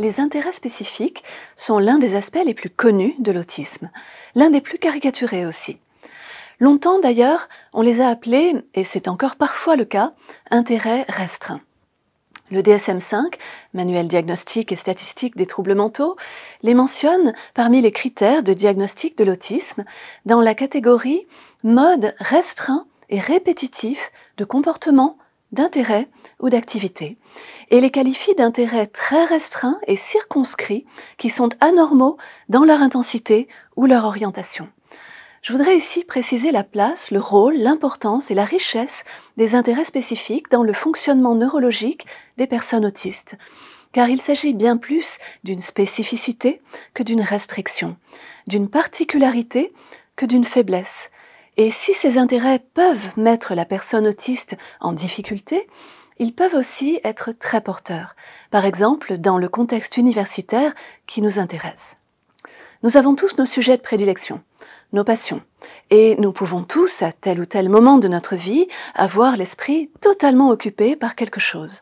Les intérêts spécifiques sont l'un des aspects les plus connus de l'autisme, l'un des plus caricaturés aussi. Longtemps d'ailleurs, on les a appelés, et c'est encore parfois le cas, intérêts restreints. Le DSM5, Manuel diagnostique et statistique des troubles mentaux, les mentionne parmi les critères de diagnostic de l'autisme dans la catégorie mode restreint et répétitif de comportement, d'intérêt ou d'activité et les qualifie d'intérêts très restreints et circonscrits qui sont anormaux dans leur intensité ou leur orientation. Je voudrais ici préciser la place, le rôle, l'importance et la richesse des intérêts spécifiques dans le fonctionnement neurologique des personnes autistes, car il s'agit bien plus d'une spécificité que d'une restriction, d'une particularité que d'une faiblesse, et si ces intérêts peuvent mettre la personne autiste en difficulté, ils peuvent aussi être très porteurs, par exemple dans le contexte universitaire qui nous intéresse. Nous avons tous nos sujets de prédilection, nos passions, et nous pouvons tous, à tel ou tel moment de notre vie, avoir l'esprit totalement occupé par quelque chose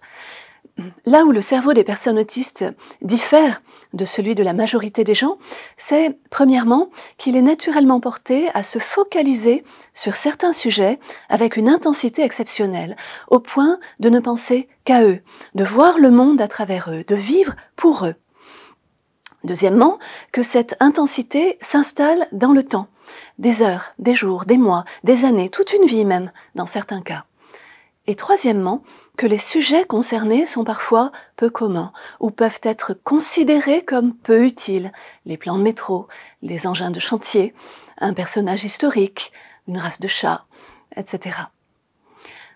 là où le cerveau des personnes autistes diffère de celui de la majorité des gens, c'est premièrement qu'il est naturellement porté à se focaliser sur certains sujets avec une intensité exceptionnelle, au point de ne penser qu'à eux, de voir le monde à travers eux, de vivre pour eux. Deuxièmement, que cette intensité s'installe dans le temps, des heures, des jours, des mois, des années, toute une vie même, dans certains cas. Et troisièmement, que les sujets concernés sont parfois peu communs ou peuvent être considérés comme peu utiles. Les plans de métro, les engins de chantier, un personnage historique, une race de chat, etc.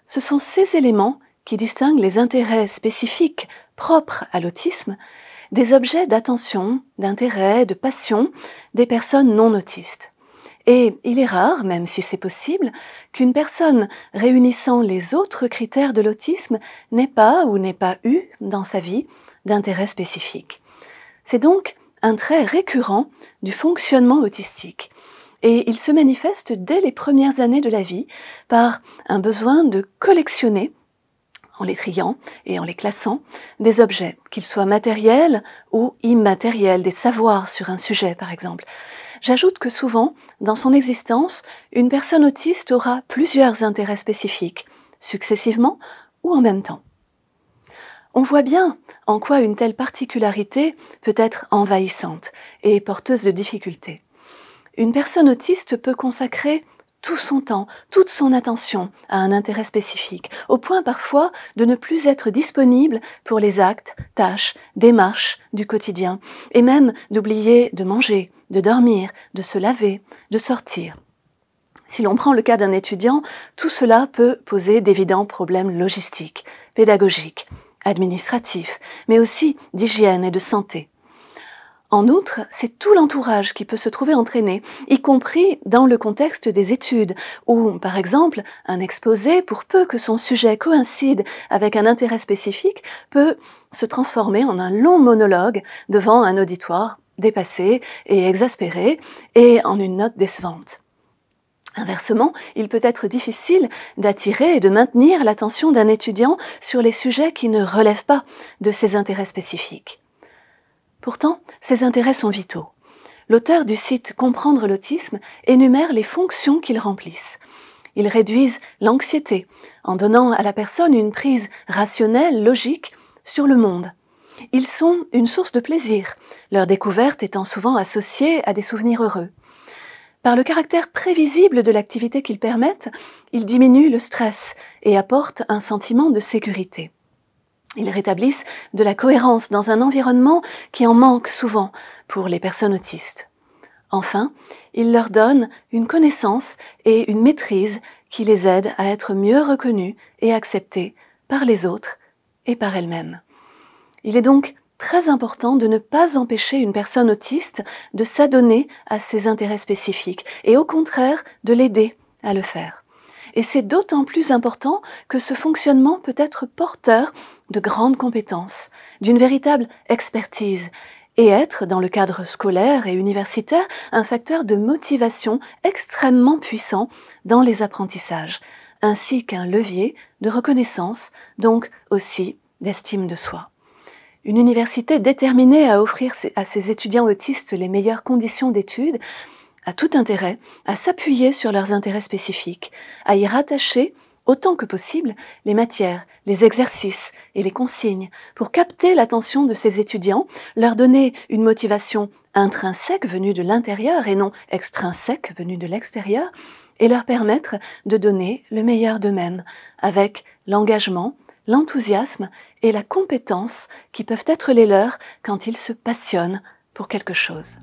Ce sont ces éléments qui distinguent les intérêts spécifiques propres à l'autisme des objets d'attention, d'intérêt, de passion des personnes non autistes. Et il est rare, même si c'est possible, qu'une personne réunissant les autres critères de l'autisme n'ait pas ou n'ait pas eu dans sa vie d'intérêt spécifique. C'est donc un trait récurrent du fonctionnement autistique. Et il se manifeste dès les premières années de la vie par un besoin de collectionner, en les triant et en les classant, des objets, qu'ils soient matériels ou immatériels, des savoirs sur un sujet par exemple. J'ajoute que souvent, dans son existence, une personne autiste aura plusieurs intérêts spécifiques, successivement ou en même temps. On voit bien en quoi une telle particularité peut être envahissante et porteuse de difficultés. Une personne autiste peut consacrer tout son temps, toute son attention à un intérêt spécifique, au point parfois de ne plus être disponible pour les actes, tâches, démarches du quotidien, et même d'oublier de manger, de dormir, de se laver, de sortir. Si l'on prend le cas d'un étudiant, tout cela peut poser d'évidents problèmes logistiques, pédagogiques, administratifs, mais aussi d'hygiène et de santé. En outre, c'est tout l'entourage qui peut se trouver entraîné, y compris dans le contexte des études, où, par exemple, un exposé, pour peu que son sujet coïncide avec un intérêt spécifique, peut se transformer en un long monologue devant un auditoire dépassé et exaspéré et en une note décevante. Inversement, il peut être difficile d'attirer et de maintenir l'attention d'un étudiant sur les sujets qui ne relèvent pas de ses intérêts spécifiques. Pourtant, ces intérêts sont vitaux. L'auteur du site Comprendre l'autisme énumère les fonctions qu'ils remplissent. Ils réduisent l'anxiété en donnant à la personne une prise rationnelle, logique, sur le monde. Ils sont une source de plaisir, leur découverte étant souvent associée à des souvenirs heureux. Par le caractère prévisible de l'activité qu'ils permettent, ils diminuent le stress et apportent un sentiment de sécurité. Ils rétablissent de la cohérence dans un environnement qui en manque souvent pour les personnes autistes. Enfin, ils leur donnent une connaissance et une maîtrise qui les aident à être mieux reconnus et acceptés par les autres et par elles-mêmes. Il est donc très important de ne pas empêcher une personne autiste de s'adonner à ses intérêts spécifiques et au contraire de l'aider à le faire. Et c'est d'autant plus important que ce fonctionnement peut être porteur de grandes compétences, d'une véritable expertise, et être, dans le cadre scolaire et universitaire, un facteur de motivation extrêmement puissant dans les apprentissages, ainsi qu'un levier de reconnaissance, donc aussi d'estime de soi. Une université déterminée à offrir à ses étudiants autistes les meilleures conditions d'études a tout intérêt à s'appuyer sur leurs intérêts spécifiques, à y rattacher autant que possible les matières, les exercices et les consignes pour capter l'attention de ses étudiants, leur donner une motivation intrinsèque venue de l'intérieur et non extrinsèque venue de l'extérieur, et leur permettre de donner le meilleur d'eux-mêmes avec l'engagement, l'enthousiasme et la compétence qui peuvent être les leurs quand ils se passionnent pour quelque chose.